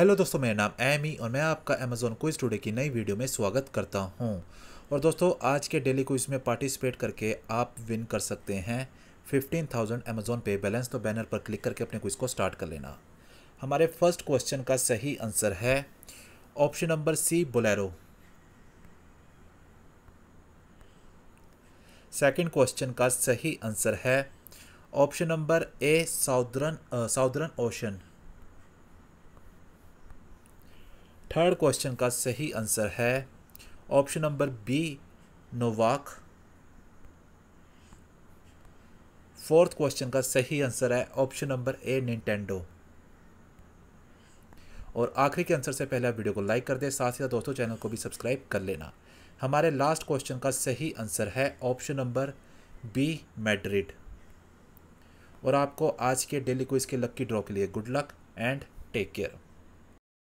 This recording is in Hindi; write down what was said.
हेलो दोस्तों मेरा नाम एमी और मैं आपका अमेजोन क्विज टुडे की नई वीडियो में स्वागत करता हूं और दोस्तों आज के डेली क्विज में पार्टिसिपेट करके आप विन कर सकते हैं fifteen thousand Amazon pay balance तो बैनर पर क्लिक करके अपने क्विज को स्टार्ट कर लेना हमारे फर्स्ट क्वेश्चन का सही आंसर है option number C Bolero second question का सही आंसर है option number A southern southern ocean third question का सही आंसर है option number B Novak fourth question का सही आंसर है ऑप्शन नंबर ए निंटेंडो और आखिरी के आंसर से पहले आप वीडियो को लाइक कर दे साथ ही साथ दोस्तों चैनल को भी सब्सक्राइब कर लेना हमारे लास्ट क्वेश्चन का सही आंसर है ऑप्शन नंबर बी मैड्रिड और आपको आज के डेली क्विज के लक्की ड्रॉ के लिए good luck and take care